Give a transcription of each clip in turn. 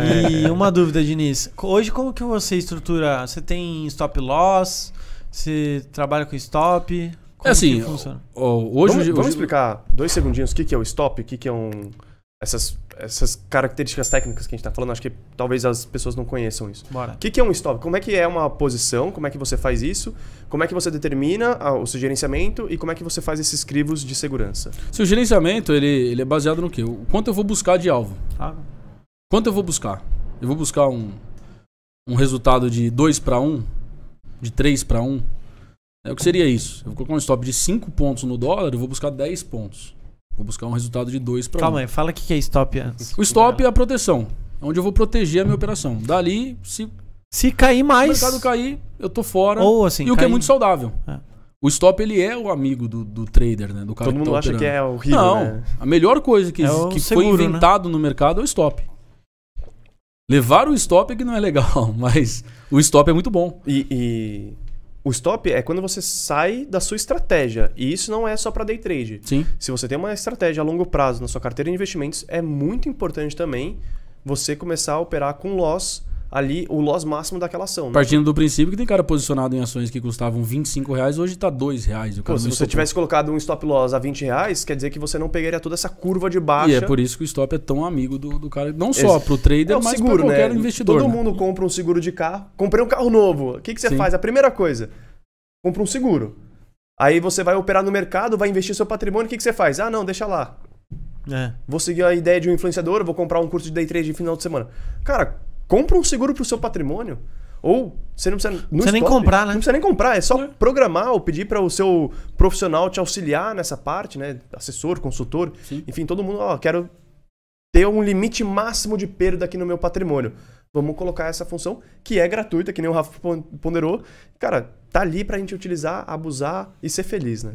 E é. uma dúvida, Diniz. Hoje como que você estrutura? Você tem stop loss? Você trabalha com stop? Como é assim, funciona? Hoje, vamos, hoje... vamos explicar dois segundinhos o que, que é o stop, o que, que é um. Essas, essas características técnicas que a gente está falando, acho que talvez as pessoas não conheçam isso. Bora. O que, que é um stop? Como é que é uma posição? Como é que você faz isso? Como é que você determina o seu gerenciamento e como é que você faz esses crivos de segurança? Seu gerenciamento ele, ele é baseado no quê? O quanto eu vou buscar de alvo. Ah. Quanto eu vou buscar? Eu vou buscar um, um resultado de 2 para 1? De 3 para 1? o que seria isso? Eu vou colocar um stop de 5 pontos no dólar, eu vou buscar 10 pontos. Vou buscar um resultado de 2 para 1. Calma aí, fala o que é stop antes. O stop é a proteção. É onde eu vou proteger a minha operação. Dali, se. Se cair mais. Se o mercado cair, eu tô fora. Ou assim. E o que é muito saudável. É. O stop ele é o amigo do, do trader, né? Do cara Todo mundo tá acha que é horrível. Não, né? a melhor coisa que, é que seguro, foi né? inventado né? no mercado é o stop. Levar o stop é que não é legal, mas o stop é muito bom. E, e o stop é quando você sai da sua estratégia. E isso não é só para day trade. Sim. Se você tem uma estratégia a longo prazo na sua carteira de investimentos, é muito importante também você começar a operar com loss ali o loss máximo daquela ação. Né? Partindo do princípio que tem cara posicionado em ações que custavam 25 reais, hoje está 2 reais. Pô, se você tivesse colocado um stop loss a 20 reais, quer dizer que você não pegaria toda essa curva de baixa. E é por isso que o stop é tão amigo do, do cara, não só para o trader, é um mas para qualquer né? investidor. Todo né? mundo compra um seguro de carro. Comprei um carro novo. O que, que você Sim. faz? A primeira coisa, compra um seguro. Aí você vai operar no mercado, vai investir seu patrimônio, o que, que você faz? Ah, não, deixa lá. É. Vou seguir a ideia de um influenciador, vou comprar um curso de day trade de final de semana. Cara, compra um seguro para o seu patrimônio. Ou você não precisa, não precisa nem comprar, né? Não precisa nem comprar, é só é. programar ou pedir para o seu profissional te auxiliar nessa parte, né? Assessor, consultor, Sim. enfim, todo mundo, ó, quero ter um limite máximo de perda aqui no meu patrimônio. Vamos colocar essa função que é gratuita, que nem o Rafa ponderou. Cara, tá ali para a gente utilizar, abusar e ser feliz, né?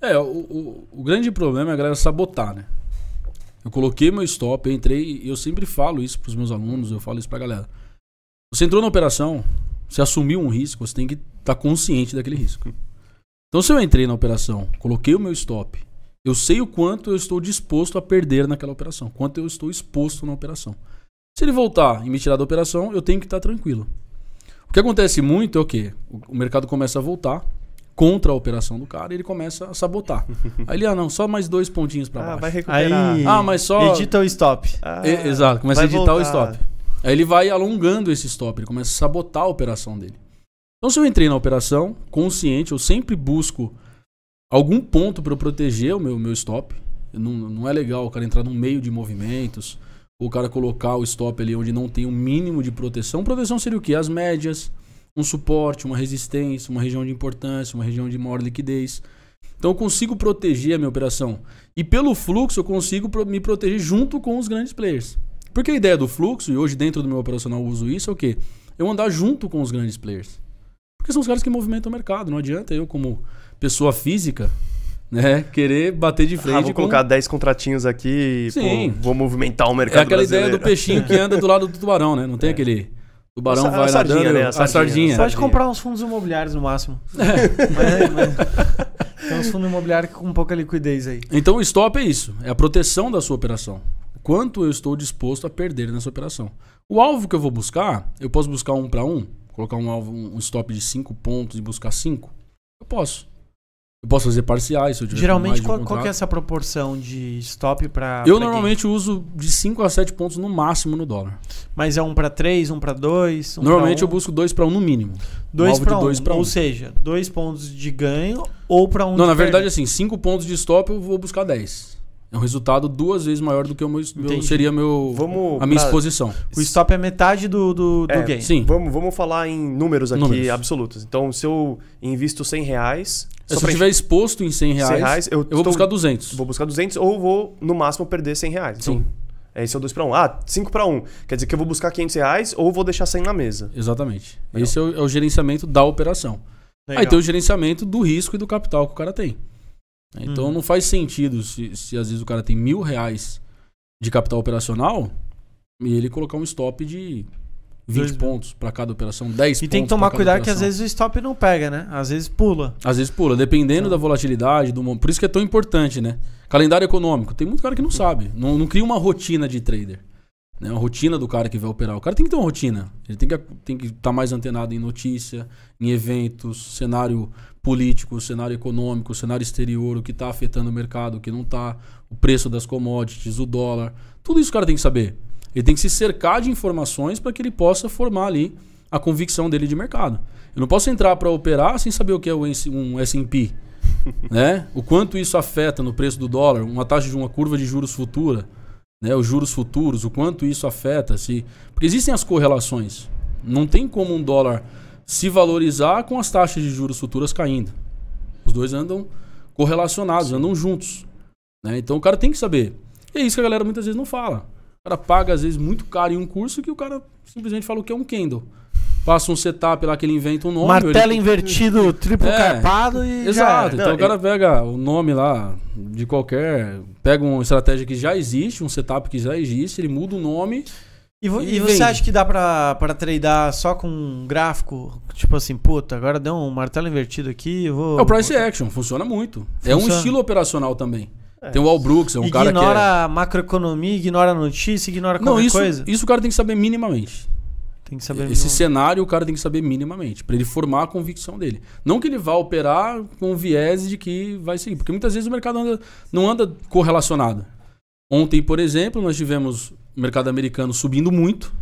É, o, o, o grande problema é a galera sabotar, né? Eu coloquei meu stop, eu entrei, eu sempre falo isso para os meus alunos, eu falo isso para a galera. Você entrou na operação, você assumiu um risco, você tem que estar tá consciente daquele risco. Então, se eu entrei na operação, coloquei o meu stop, eu sei o quanto eu estou disposto a perder naquela operação, quanto eu estou exposto na operação. Se ele voltar e me tirar da operação, eu tenho que estar tá tranquilo. O que acontece muito é o quê? O mercado começa a voltar, contra a operação do cara e ele começa a sabotar. Aí ele, ah, não, só mais dois pontinhos para ah, baixo. Vai recuperar. Aí, ah, mas só. Edita o stop. Ah, e, exato, começa a editar voltar. o stop. Aí ele vai alongando esse stop, ele começa a sabotar a operação dele. Então, se eu entrei na operação, consciente, eu sempre busco algum ponto para eu proteger o meu, meu stop. Não, não é legal o cara entrar no meio de movimentos, ou o cara colocar o stop ali onde não tem o um mínimo de proteção. Proteção seria o quê? As médias um suporte, uma resistência, uma região de importância, uma região de maior liquidez. Então eu consigo proteger a minha operação. E pelo fluxo eu consigo me proteger junto com os grandes players. Porque a ideia do fluxo, e hoje dentro do meu operacional eu uso isso, é o quê? Eu andar junto com os grandes players. Porque são os caras que movimentam o mercado. Não adianta eu, como pessoa física, né, querer bater de ah, frente. Ah, vou colocar com... 10 contratinhos aqui e vou movimentar o é mercado. É aquela brasileiro. ideia do peixinho que anda do lado do tubarão, né? Não tem é. aquele o barão vai a sardinha, nadando, né? a, sardinha, a sardinha. Pode comprar uns fundos imobiliários no máximo. É. Mas, mas, tem uns fundos imobiliários com pouca liquidez aí. Então o stop é isso, é a proteção da sua operação. Quanto eu estou disposto a perder nessa operação? O alvo que eu vou buscar, eu posso buscar um para um, colocar um alvo, um stop de 5 pontos e buscar 5? Eu posso. Eu posso fazer parciais. Se eu tiver Geralmente, qual, um qual é essa proporção de stop para. Eu pra normalmente quem? uso de 5 a 7 pontos no máximo no dólar. Mas é 1 um para 3, 1 um para 2? Um normalmente eu busco 2 para 1 no mínimo. 2 para 1. Ou seja, 2 pontos de ganho ou para 1 Não, na verdade, assim, 5 pontos de stop eu vou buscar 10. É um resultado duas vezes maior do que o meu, meu seria meu, vamos a minha pra... exposição. O stop é metade do, do, é, do gain. Sim. Vamos, vamos falar em números aqui números. absolutos. Então, se eu invisto 100 reais... É, se eu estiver exposto em 100 reais, 100 reais eu, eu vou tô, buscar 200. Vou buscar 200 ou vou, no máximo, perder 100 reais. Então, sim. É esse é o 2 para 1. Um. Ah, 5 para 1. Um. Quer dizer que eu vou buscar 500 reais ou vou deixar 100 na mesa. Exatamente. Legal. Esse é o, é o, gerenciamento da operação. Legal. Aí tem o gerenciamento do risco e do capital que o cara tem. Né? Então não faz sentido se, se às vezes o cara tem mil reais de capital operacional e ele colocar um stop de 20 Dois pontos para cada operação, 10 e pontos. E tem que tomar cuidado operação. que às vezes o stop não pega, né? Às vezes pula. Às vezes pula, dependendo então. da volatilidade, do Por isso que é tão importante, né? Calendário econômico. Tem muito cara que não sabe. Não, não cria uma rotina de trader. Né? A rotina do cara que vai operar. O cara tem que ter uma rotina. Ele tem que estar tem que tá mais antenado em notícia, em eventos, cenário político, cenário econômico, cenário exterior, o que está afetando o mercado, o que não está, o preço das commodities, o dólar. Tudo isso o cara tem que saber. Ele tem que se cercar de informações para que ele possa formar ali a convicção dele de mercado. Eu não posso entrar para operar sem saber o que é um S&P, né? O quanto isso afeta no preço do dólar, uma taxa de uma curva de juros futura né, os juros futuros, o quanto isso afeta, se porque existem as correlações. Não tem como um dólar se valorizar com as taxas de juros futuras caindo. Os dois andam correlacionados, andam juntos. Né? Então o cara tem que saber. E é isso que a galera muitas vezes não fala. O cara paga, às vezes, muito caro em um curso que o cara simplesmente fala o que é um candle passa um setup lá que ele inventa um nome. Martelo ele... invertido, é, triplo é, carpado e. Exato. Já... Então Não, o cara ele... pega o nome lá de qualquer. Pega uma estratégia que já existe, um setup que já existe, ele muda o nome. E, e, e você acha que dá pra, pra tradar só com um gráfico? Tipo assim, puta, agora deu um martelo invertido aqui, vou. É o price action, funciona muito. Funciona. É um estilo operacional também. É. Tem o Al Brooks, é um ignora cara que. É- ignora é... macroeconomia, ignora notícia, ignora qualquer Não, isso, coisa. Isso o cara tem que saber minimamente. Tem que saber Esse cenário o cara tem que saber minimamente, para ele formar a convicção dele. Não que ele vá operar com o viés de que vai seguir, porque muitas vezes o mercado anda, não anda correlacionado. Ontem, por exemplo, nós tivemos o mercado americano subindo muito,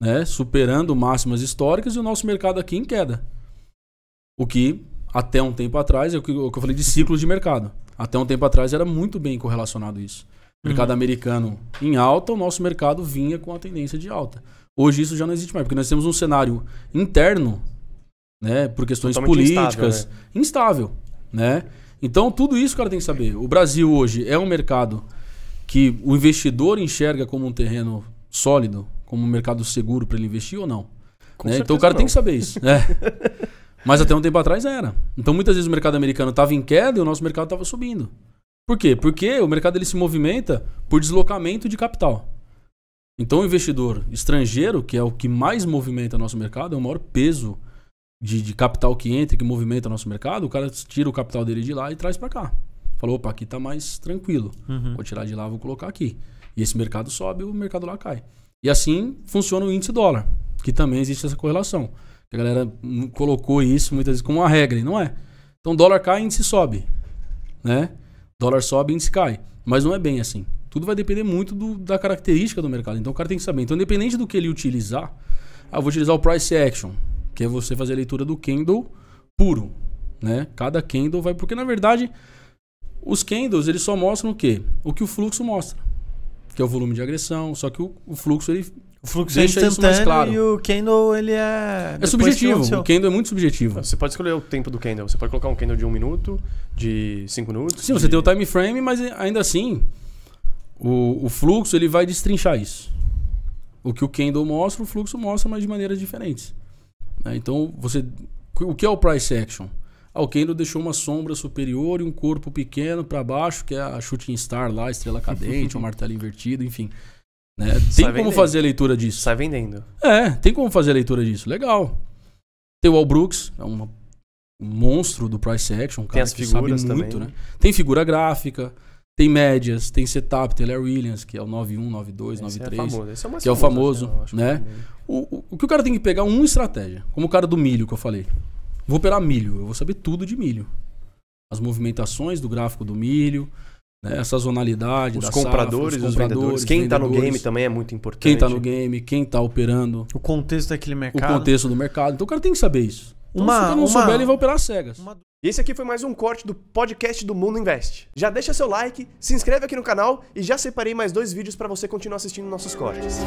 né, superando máximas históricas, e o nosso mercado aqui em queda. O que, até um tempo atrás, é o que, o que eu falei de ciclo de mercado. Até um tempo atrás era muito bem correlacionado isso. Mercado uhum. americano em alta, o nosso mercado vinha com a tendência de alta. Hoje isso já não existe mais, porque nós temos um cenário interno, né, por questões Totalmente políticas, instável, né? instável né? Então tudo isso o cara tem que saber. O Brasil hoje é um mercado que o investidor enxerga como um terreno sólido, como um mercado seguro para ele investir ou não. Né? Então o cara não. tem que saber isso. Né? Mas até um tempo atrás era. Então muitas vezes o mercado americano estava em queda e o nosso mercado estava subindo. Por quê? Porque o mercado ele se movimenta por deslocamento de capital. Então, o investidor estrangeiro, que é o que mais movimenta nosso mercado, é o maior peso de, de capital que entra, que movimenta nosso mercado, o cara tira o capital dele de lá e traz para cá. Falou, opa, aqui tá mais tranquilo. Uhum. Vou tirar de lá, vou colocar aqui. E esse mercado sobe, o mercado lá cai. E assim funciona o índice dólar, que também existe essa correlação. A galera colocou isso muitas vezes como uma regra, e não é. Então, dólar cai, índice sobe. Né? Dólar sobe, índice cai. Mas não é bem assim. Tudo vai depender muito do, da característica do mercado. Então o cara tem que saber. Então, independente do que ele utilizar, ah, eu vou utilizar o price action, que é você fazer a leitura do candle puro. Né? Cada candle vai. Porque na verdade, os candles eles só mostram o quê? O que o fluxo mostra. Que é o volume de agressão. Só que o, o fluxo ele o fluxo é Deixa é instantâneo claro. e o candle ele é... É subjetivo, o candle é muito subjetivo. Você pode escolher o tempo do candle, você pode colocar um candle de um minuto, de cinco minutos... Sim, de... você tem o time frame, mas eh, ainda assim, o, o fluxo ele vai destrinchar isso. O que o Kendo mostra, o fluxo mostra, mas de maneiras diferentes. Né? Então, você, o que é o price action? Ah, o candle deixou uma sombra superior e um corpo pequeno para baixo, que é a shooting star lá, estrela cadente, um martelo invertido, enfim. Né? Tem Sai como vendendo. fazer a leitura disso. Sai vendendo. É, tem como fazer a leitura disso. Legal. Tem o Al Brooks, é um monstro do price action, cara, tem as figuras sabe muito, né? Tem figura gráfica. Tem médias, tem setup, tem Larry Williams, que é o 91, 92, Esse 93. É famoso. Esse é que é o famoso, assim, né? né? É o, o, o, que o cara tem que pegar é uma estratégia. Como o cara do milho que eu falei. Vou operar milho, eu vou saber tudo de milho. As movimentações do gráfico do milho, né? a sazonalidade, os, compradores, safra, os compradores, os vendedores. Quem está no game também é muito importante. Quem está no game, quem está operando. O contexto daquele mercado. O contexto do mercado. Então o cara tem que saber isso. Então, uma, se não uma, souber, ele vai operar cegas. Uma... E esse aqui foi mais um corte do podcast do Mundo Invest. Já deixa seu like, se inscreve aqui no canal e já separei mais dois vídeos para você continuar assistindo nossos cortes.